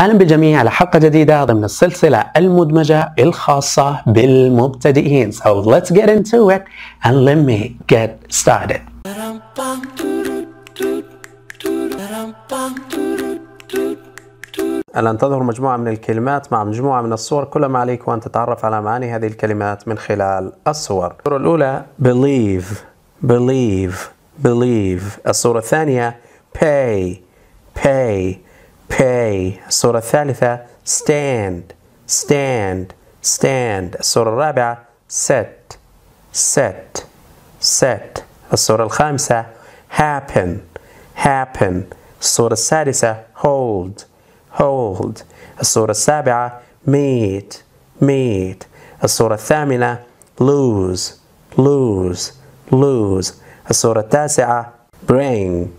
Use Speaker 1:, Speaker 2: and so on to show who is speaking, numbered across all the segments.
Speaker 1: اهلا بالجميع على حلقه جديده ضمن السلسله المدمجه الخاصه بالمبتدئين so let's get into it and let me get started الآن تظهر مجموعة من الكلمات مع مجموعة من الصور كل ما عليك أن تتعرف على معاني هذه الكلمات من خلال الصور الصورة الأولى believe believe believe الصورة الثانية pay pay pay. Surah Thalitha, stand, stand, stand. Surah Rabia, set, set, set. Surah Al Khamsa, happen, happen. Surah Sadisa, hold, hold. Surah Sabia, meet, meet. Surah Thamina, lose, lose, lose. Surah Tasi'a, bring,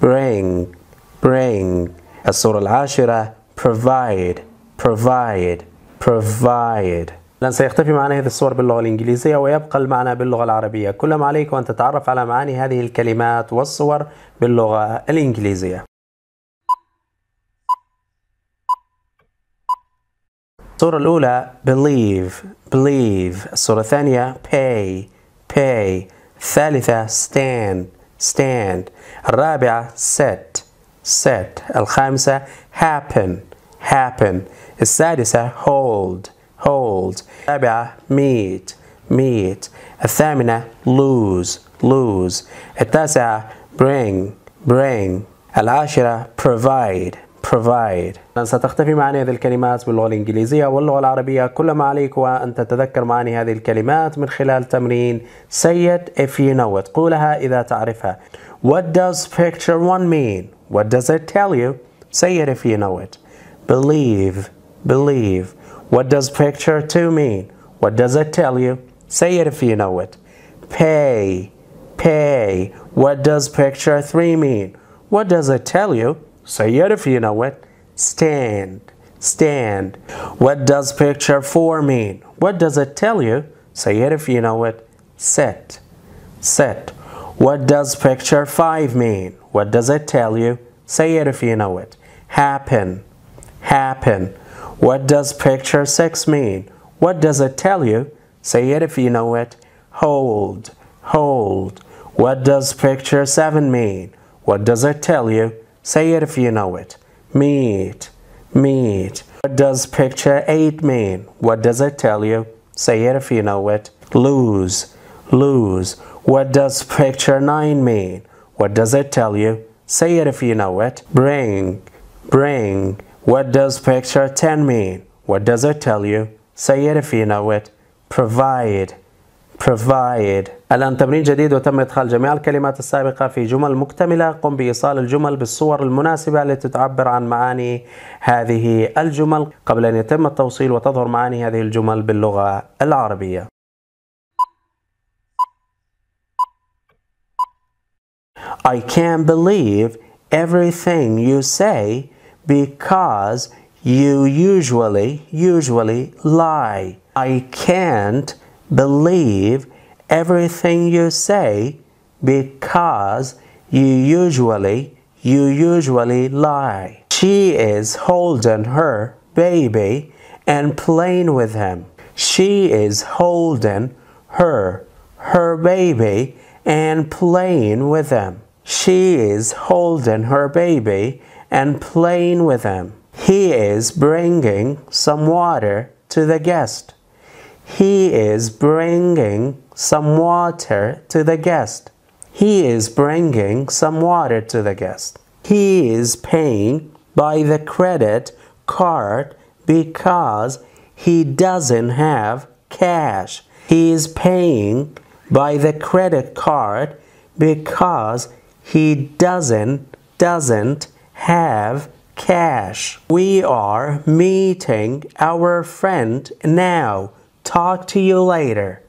Speaker 1: bring, bring. الصورة العاشرة provide provide provide لن سيختفي معنى هذه الصور باللغة الإنجليزية ويبقى المعنى باللغة العربية كل ما عليك أن تتعرف على معاني هذه الكلمات والصور باللغة الإنجليزية الصورة الأولى believe believe الصورة الثانية pay pay الثالثة stand stand الرابعة set set الخامسة happen happen السادسة hold hold السابعة meet meet الثامنة lose lose التاسعة bring bring العاشرة provide provide ستختفي معاني هذه الكلمات باللغة الإنجليزية واللغة العربية كل ما عليك هو أن تتذكر معاني هذه الكلمات من خلال تمرين say it if you know it قولها إذا تعرفها What does picture one mean? What does it tell you? Say it if you know it. Believe, believe. What does picture 2 mean? What does it tell you? Say it if you know it. Pay, pay. What does picture 3 mean? What does it tell you? Say it if you know it. Stand, stand. What does picture 4 mean? What does it tell you? Say it if you know it. Set, set. What does picture 5 mean? What does it tell you? Say it if you know it. Happen. Happen. What does picture 6 mean? What does it tell you? Say it if you know it. Hold. Hold. What does picture 7 mean? What does it tell you? Say it if you know it. Meet. Meet. What does picture 8 mean? What does it tell you? Say it if you know it. Lose. Lose. What does picture 9 mean? What does it tell you? Say it if you know it. Bring, bring. What does picture 10 mean? What does it tell you? Say it if you know it. Provide, provide. الآن تمرين جديد وتم إدخال جميع الكلمات السابقة في جمل مكتملة قم بإيصال الجمل بالصور المناسبة التي تعبر عن معاني هذه الجمل قبل أن يتم التوصيل وتظهر معاني هذه الجمل باللغة العربية I can not believe everything you say because you usually, usually lie. I can't believe everything you say because you usually, you usually lie. She is holding her baby and playing with him. She is holding her, her baby and playing with him. She is holding her baby and playing with him. He is bringing some water to the guest. He is bringing some water to the guest. He is bringing some water to the guest. He is paying by the credit card because he doesn't have cash. He is paying by the credit card because he doesn't, doesn't have cash. We are meeting our friend now. Talk to you later.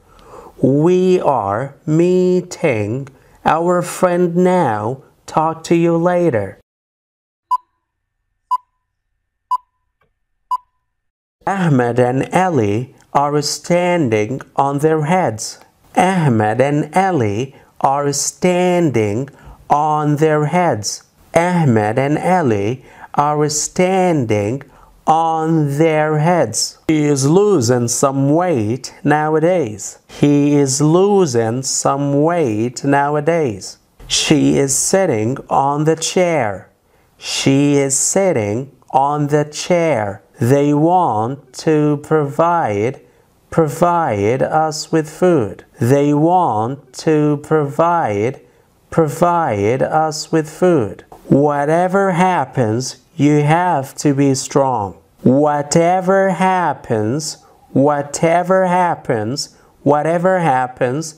Speaker 1: We are meeting our friend now. Talk to you later. Ahmed and Ali are standing on their heads. Ahmed and Ali are standing on their heads. Ahmed and Ali are standing on their heads. He is losing some weight nowadays. He is losing some weight nowadays. She is sitting on the chair. She is sitting on the chair. They want to provide provide us with food. They want to provide provide us with food. Whatever happens, you have to be strong. Whatever happens, whatever happens, whatever happens,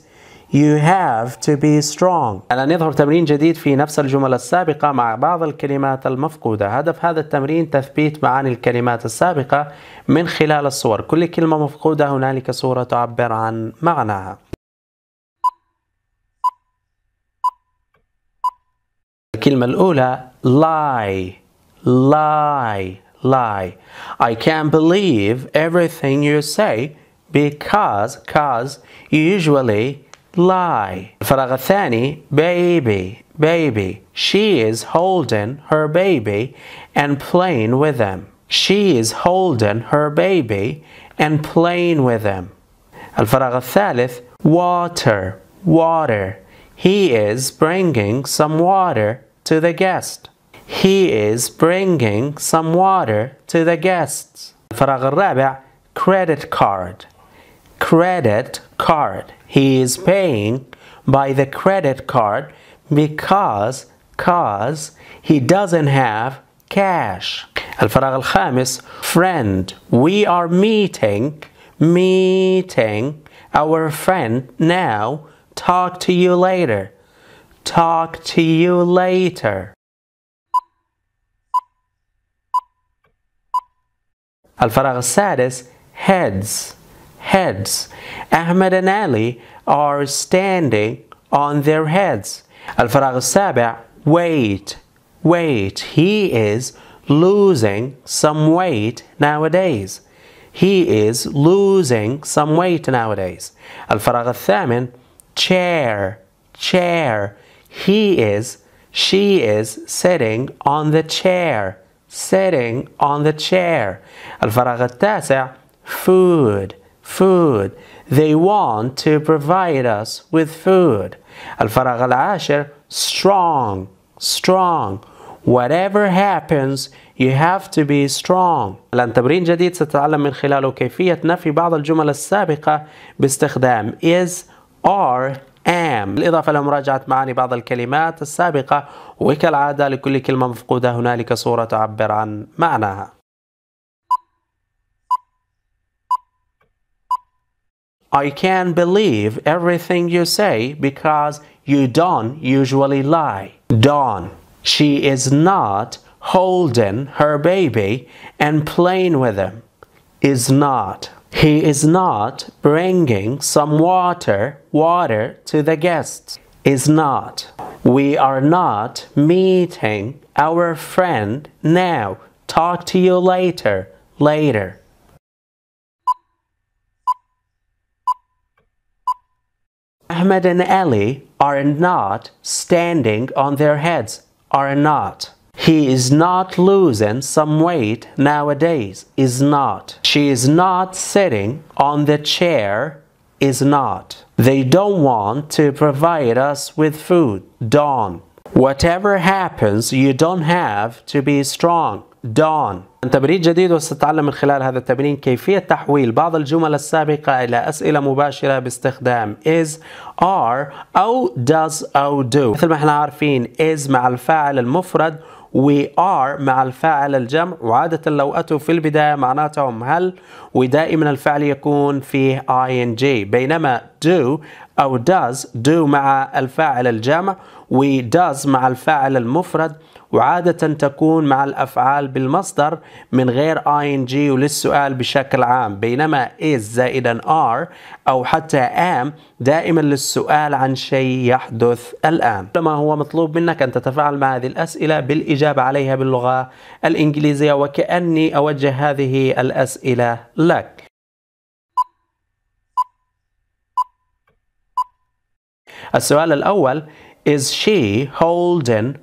Speaker 1: You have to be strong. الآن يظهر تمرين جديد في نفس الجمل السابقة مع بعض الكلمات المفقودة. هدف هذا التمرين تثبيت معاني الكلمات السابقة من خلال الصور. كل كلمة مفقودة هنالك صورة تعبر عن معناها. الكلمة الأولى lie lie lie I can't believe everything you say because cause you usually lie الفراغ الثاني baby baby she is holding her baby and playing with them she is holding her baby and playing with them الفراغ الثالث water water he is bringing some water to the guest. He is bringing some water to the guests. الفراغ الرابع credit card credit card. He is paying by the credit card because cause he doesn't have cash. الفراغ الخامس friend. We are meeting meeting our friend now. Talk to you later. Talk to you later. الفراغ السادس heads heads Ahmed and Ali are standing on their heads الفراغ السابع weight weight he is losing some weight nowadays he is losing some weight nowadays الفراغ الثامن chair chair he is, she is sitting on the chair. Sitting on the chair. الفراغ التاسع food food they want to provide us with food الفراغ العاشر strong strong whatever happens you have to be strong لأن تمرين جديد ستتعلم من خلاله كيفية نفي بعض الجمل السابقة باستخدام is are am بالإضافة لمراجعة معاني بعض الكلمات السابقة وكالعادة لكل كلمة مفقودة هنالك صورة تعبر عن معناها I can believe everything you say because you don't usually lie. Dawn. She is not holding her baby and playing with him. Is not. He is not bringing some water, water to the guests. Is not. We are not meeting our friend now. Talk to you later, later. Ahmed and Ali are not standing on their heads, are not. He is not losing some weight nowadays, is not. She is not sitting on the chair, is not. They don't want to provide us with food, don't. Whatever happens, you don't have to be strong, don't. تمرين جديد وستتعلم من خلال هذا التمرين كيفية تحويل بعض الجمل السابقة إلى أسئلة مباشرة باستخدام is are أو does أو do مثل ما احنا عارفين is مع الفاعل المفرد وي are مع الفاعل الجمع وعادة لو أتوا في البداية معناتهم هل ودائما الفعل يكون فيه ing بينما do أو does do مع الفاعل الجامع و does مع الفاعل المفرد وعادة تكون مع الأفعال بالمصدر من غير ing وللسؤال بشكل عام بينما is زائدا are أو حتى am دائما للسؤال عن شيء يحدث الآن كما هو مطلوب منك أن تتفاعل مع هذه الأسئلة بالإجابة عليها باللغة الإنجليزية وكأني أوجه هذه الأسئلة لك السؤال الأول Is she holding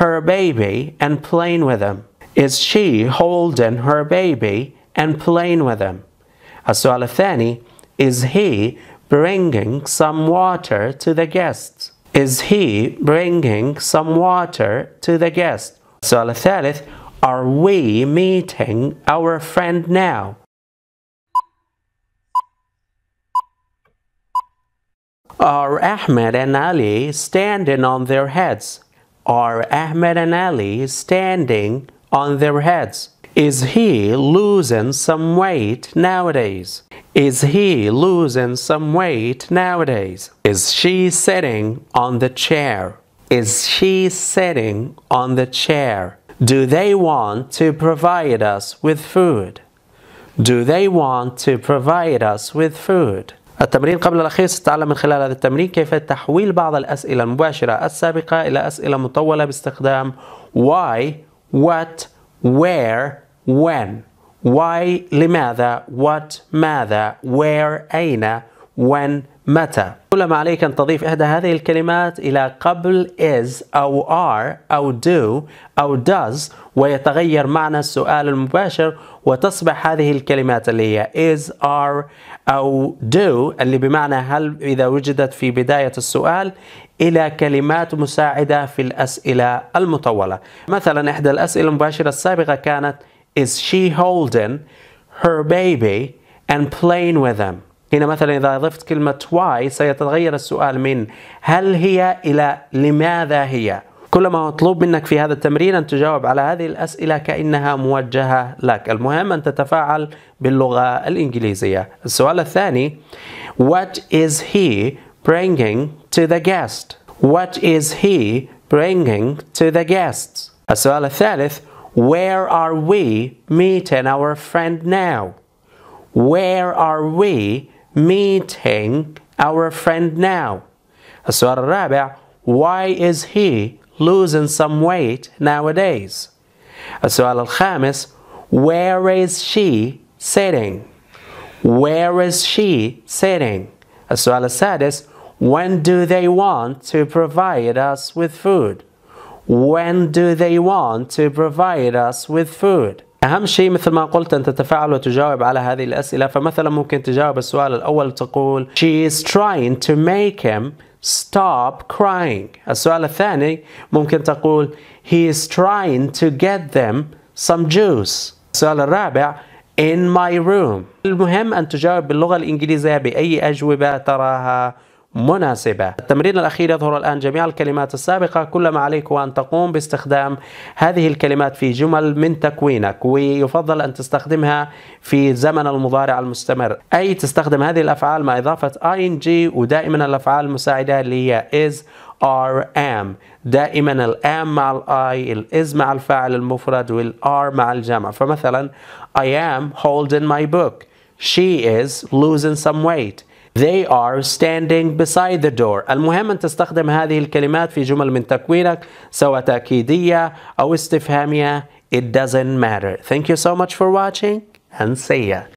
Speaker 1: her baby and playing with him? Is she holding her baby and playing with him? السؤال الثاني Is he bringing some water to the guests? Is he bringing some water to the guests? السؤال الثالث Are we meeting our friend now? Are Ahmed and Ali standing on their heads? Are Ahmed and Ali standing on their heads? Is he losing some weight nowadays? Is he losing some weight nowadays? Is she sitting on the chair? Is she sitting on the chair? Do they want to provide us with food? Do they want to provide us with food? التمرين قبل الأخير ستتعلم من خلال هذا التمرين كيف تحويل بعض الأسئلة المباشرة السابقة إلى أسئلة مطولة باستخدام why, what, where, when why لماذا what ماذا where أين when متى كل ما عليك أن تضيف إحدى هذه الكلمات إلى قبل is أو are أو do أو does ويتغير معنى السؤال المباشر وتصبح هذه الكلمات اللي هي is are أو do اللي بمعنى هل إذا وجدت في بداية السؤال إلى كلمات مساعدة في الأسئلة المطولة مثلا إحدى الأسئلة المباشرة السابقة كانت Is she holding her baby and playing with them? هنا مثلا إذا أضفت كلمة why سيتغير السؤال من هل هي إلى لماذا هي كل ما مطلوب منك في هذا التمرين أن تجاوب على هذه الأسئلة كأنها موجهة لك المهم أن تتفاعل باللغة الإنجليزية السؤال الثاني What is he bringing to the guest? What is he bringing to the guests? السؤال الثالث Where are we meeting our friend now? Where are we meeting our friend now? السؤال الرابع Why is he losing some weight nowadays. السؤال الخامس Where is she sitting? Where is she sitting? السؤال is, When do they want to provide us with food? When do they want to provide us with food? أهم شيء مثل ما قلت أن تتفاعل وتجاوب على هذه الأسئلة فمثلا ممكن تجاوب السؤال الأول تقول She is trying to make him stop crying السؤال الثاني ممكن تقول He is trying to get them some juice السؤال الرابع in my room المهم أن تجاوب باللغة الإنجليزية بأي أجوبة تراها مناسبة التمرين الأخير يظهر الآن جميع الكلمات السابقة كل ما عليك هو أن تقوم باستخدام هذه الكلمات في جمل من تكوينك ويفضل أن تستخدمها في زمن المضارع المستمر أي تستخدم هذه الأفعال مع إضافة ing ودائما الأفعال المساعدة اللي هي is are am دائما الام مع الاي الاز مع الفاعل المفرد والار مع الجمع فمثلا I am holding my book she is losing some weight They are standing beside the door المهم أن تستخدم هذه الكلمات في جمل من تكوينك سواء تأكيدية أو استفهامية It doesn't matter Thank you so much for watching and see ya